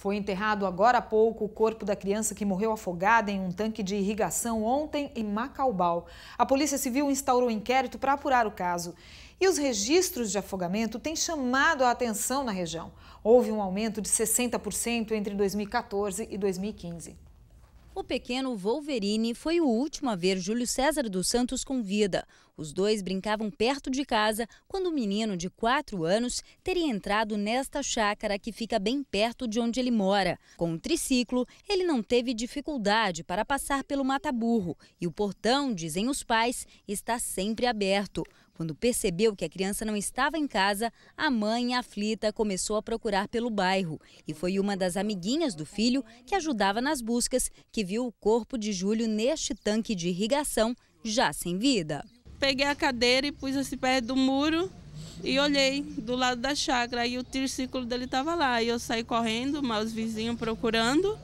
Foi enterrado agora há pouco o corpo da criança que morreu afogada em um tanque de irrigação ontem em Macaubal. A Polícia Civil instaurou um inquérito para apurar o caso. E os registros de afogamento têm chamado a atenção na região. Houve um aumento de 60% entre 2014 e 2015. O pequeno Wolverine foi o último a ver Júlio César dos Santos com vida. Os dois brincavam perto de casa quando o um menino de 4 anos teria entrado nesta chácara que fica bem perto de onde ele mora. Com o triciclo, ele não teve dificuldade para passar pelo mata-burro e o portão, dizem os pais, está sempre aberto. Quando percebeu que a criança não estava em casa, a mãe, aflita, começou a procurar pelo bairro. E foi uma das amiguinhas do filho que ajudava nas buscas que viu o corpo de Júlio neste tanque de irrigação, já sem vida. Peguei a cadeira e pus esse perto do muro e olhei do lado da chácara e o triciclo dele estava lá. E eu saí correndo, mas os vizinhos procurando.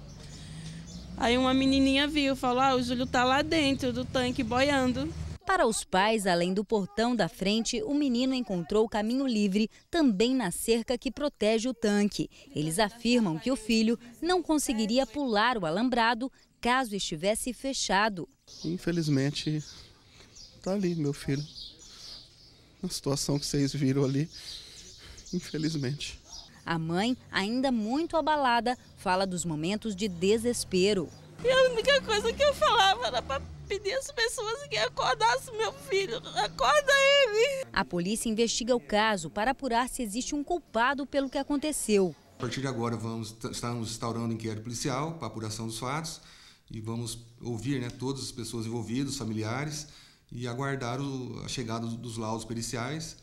Aí uma menininha viu, falou: "Ah, o Júlio está lá dentro do tanque boiando". Para os pais, além do portão da frente, o menino encontrou caminho livre também na cerca que protege o tanque. Eles afirmam que o filho não conseguiria pular o alambrado caso estivesse fechado. Infelizmente, está ali, meu filho. A situação que vocês viram ali, infelizmente. A mãe, ainda muito abalada, fala dos momentos de desespero. E a única coisa que eu falava era para pedir às pessoas que acordassem meu filho. Acorda ele! A polícia investiga o caso para apurar se existe um culpado pelo que aconteceu. A partir de agora, vamos, estamos instaurando inquérito policial para apuração dos fatos e vamos ouvir né, todas as pessoas envolvidas, familiares, e aguardar o, a chegada dos laudos periciais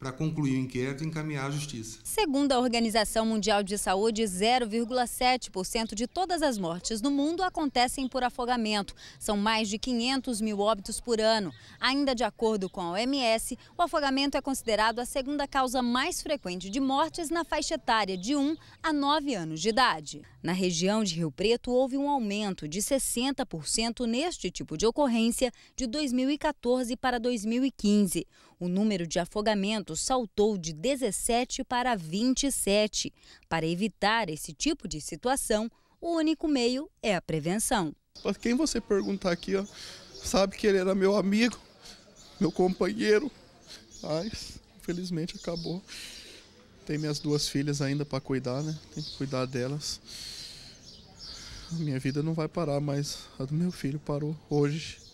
para concluir o inquérito e encaminhar à justiça. Segundo a Organização Mundial de Saúde, 0,7% de todas as mortes no mundo acontecem por afogamento. São mais de 500 mil óbitos por ano. Ainda de acordo com a OMS, o afogamento é considerado a segunda causa mais frequente de mortes na faixa etária de 1 a 9 anos de idade. Na região de Rio Preto, houve um aumento de 60% neste tipo de ocorrência de 2014 para 2015. O número de afogamentos saltou de 17 para 27. Para evitar esse tipo de situação, o único meio é a prevenção. Para quem você perguntar aqui, ó, sabe que ele era meu amigo, meu companheiro, mas infelizmente acabou. Tem minhas duas filhas ainda para cuidar, né? Tem que cuidar delas. Minha vida não vai parar, mas a do meu filho parou hoje.